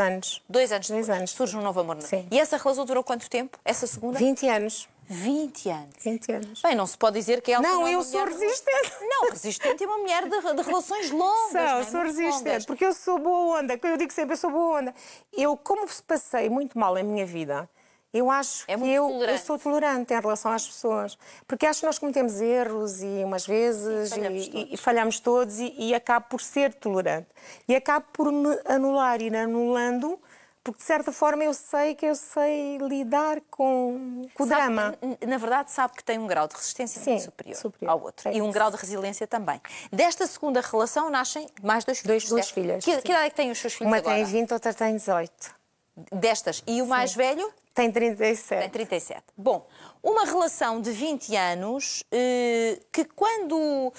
anos. Dois anos depois, Dois anos. surge um novo amor. Sim. E essa relação durou quanto tempo? Essa segunda? 20 anos. 20 anos. 20 anos. Bem, não se pode dizer que ela é Não, é eu sou resistente. Não, resistente é uma mulher de, de relações longas. Não, é? sou Muito resistente, longas. porque eu sou boa onda. Eu digo sempre, eu sou boa onda. Eu, como passei muito mal a minha vida, eu acho é que eu, eu, sou tolerante em relação às pessoas, porque acho que nós cometemos erros e umas vezes e falhamos e, todos, e, falhamos todos e acabo por ser tolerante. E acabo por me anular e anulando porque de certa forma eu sei que eu sei lidar com, com o drama. Na verdade, sabe que tem um grau de resistência Sim, superior, superior, ao outro é e um grau de resiliência também. Desta segunda relação nascem mais dois filhos. Dois, duas filhas. Que, que idade é que têm os seus filhos Uma agora? tem 20, outra tem 18 destas. E o mais velho? Tem 37. Tem 37. Bom, uma relação de 20 anos eh, que quando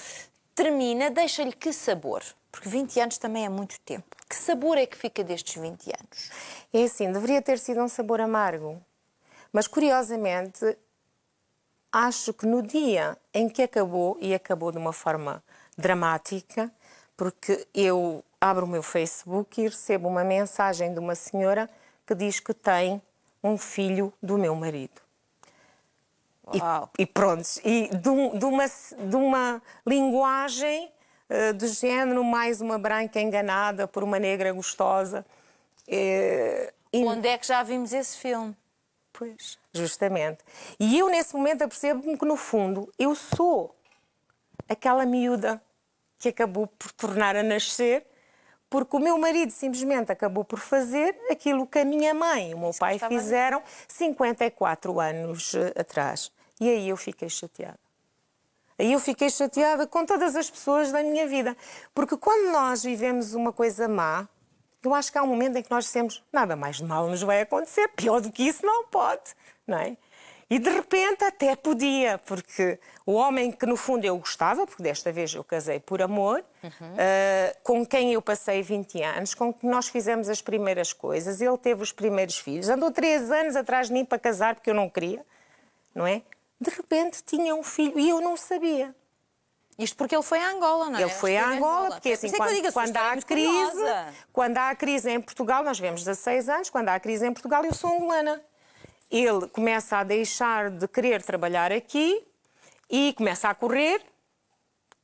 termina deixa-lhe que sabor? Porque 20 anos também é muito tempo. Que sabor é que fica destes 20 anos? É assim, deveria ter sido um sabor amargo. Mas curiosamente, acho que no dia em que acabou, e acabou de uma forma dramática, porque eu abro o meu Facebook e recebo uma mensagem de uma senhora que diz que tem um filho do meu marido. E, e, pronto, e de, de, uma, de uma linguagem uh, género mais uma branca enganada por uma negra gostosa. Uh, Onde é que já vimos esse filme? Pois, justamente. E eu nesse momento apercebo-me que no fundo eu sou aquela miúda que acabou por tornar a nascer porque o meu marido simplesmente acabou por fazer aquilo que a minha mãe e o meu Isso pai fizeram 54 anos eh, atrás. E aí eu fiquei chateada. Aí eu fiquei chateada com todas as pessoas da minha vida. Porque quando nós vivemos uma coisa má, eu acho que há um momento em que nós dissemos nada mais mal nos vai acontecer, pior do que isso não pode, não é? E de repente até podia, porque o homem que no fundo eu gostava, porque desta vez eu casei por amor, uhum. uh, com quem eu passei 20 anos, com quem nós fizemos as primeiras coisas, ele teve os primeiros filhos, andou três anos atrás de mim para casar porque eu não queria, não é? De repente tinha um filho e eu não sabia. Isto porque ele foi à Angola, não é? Ele foi à é Angola, porque assim, é quando, digo, quando há crise, quando há crise em Portugal, nós vemos 16 anos, quando há crise em Portugal, eu sou angolana ele começa a deixar de querer trabalhar aqui e começa a correr.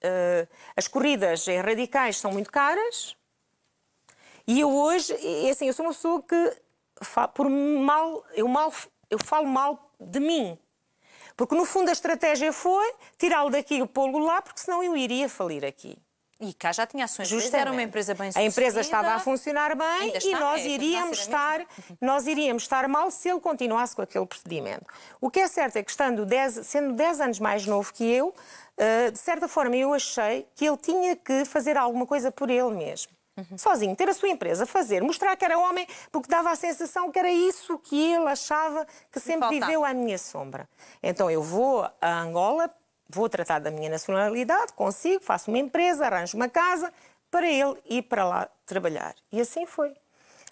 Uh, as corridas em radicais são muito caras. E eu hoje, e, assim, eu sou uma pessoa que por mal, eu mal, eu falo mal de mim. Porque no fundo a estratégia foi tirá-lo daqui e pô-lo lá, porque senão eu iria falir aqui. E cá já tinha ações. Justamente. Era uma empresa bem sucedida. A empresa estava a funcionar bem e nós, é, iríamos estar, nós iríamos estar mal se ele continuasse com aquele procedimento. O que é certo é que, estando dez, sendo 10 anos mais novo que eu, eh, de certa forma eu achei que ele tinha que fazer alguma coisa por ele mesmo. Sozinho, ter a sua empresa, fazer, mostrar que era homem, porque dava a sensação que era isso que ele achava que sempre viveu à minha sombra. Então eu vou a Angola vou tratar da minha nacionalidade, consigo, faço uma empresa, arranjo uma casa para ele ir para lá trabalhar. E assim foi.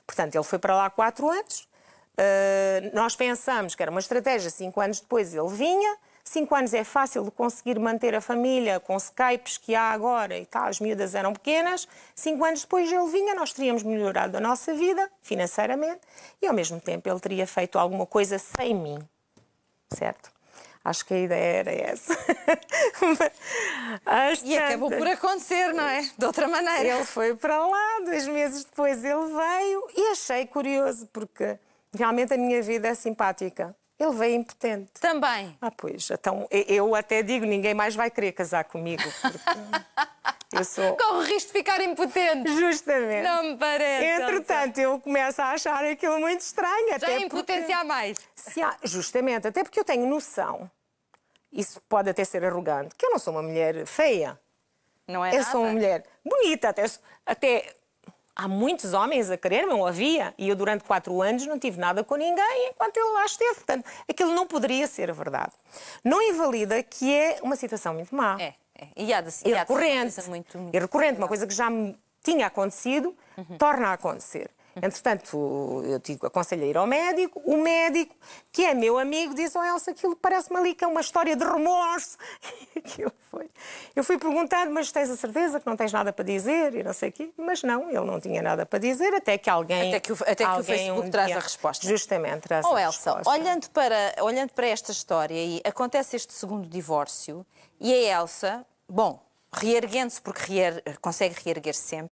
Portanto, ele foi para lá quatro anos. Uh, nós pensamos que era uma estratégia, cinco anos depois ele vinha. Cinco anos é fácil de conseguir manter a família com Skypes que há agora e tal, as miúdas eram pequenas. Cinco anos depois ele vinha, nós teríamos melhorado a nossa vida financeiramente e ao mesmo tempo ele teria feito alguma coisa sem mim, certo? Acho que a ideia era essa. Mas, e acabou por acontecer, não é? De outra maneira. Ele foi para lá, dois meses depois ele veio e achei curioso, porque realmente a minha vida é simpática. Ele veio impotente. Também. Ah, pois. Então, eu até digo, ninguém mais vai querer casar comigo. Eu sou... Corre o risco de ficar impotente. Justamente. Não me parece. Entretanto, eu começo a achar aquilo muito estranho. Já até impotência porque... há mais. Há... Justamente, até porque eu tenho noção isso pode até ser arrogante, que eu não sou uma mulher feia. Não é Eu nada. sou uma mulher bonita, até, até há muitos homens a querer-me, não havia, e eu durante quatro anos não tive nada com ninguém enquanto ele lá esteve. Portanto, aquilo não poderia ser verdade. Não invalida que é uma situação muito má. É, é. E há de, ser É muito, E recorrente, uma coisa que já me tinha acontecido, uhum. torna a acontecer. Entretanto, eu digo, aconselho a ir ao médico. O médico, que é meu amigo, diz: Oh, Elsa, aquilo parece me ali que é uma história de remorso. aquilo foi. Eu fui perguntando, mas tens a certeza que não tens nada para dizer? E não sei o quê. Mas não, ele não tinha nada para dizer, até que alguém. Até que o, até que o Facebook um traz a resposta. Justamente, traz oh, a Elsa, resposta. Olhando para, olhando para esta história e acontece este segundo divórcio e a Elsa, bom, reerguendo-se, porque reer, consegue reerguer -se sempre.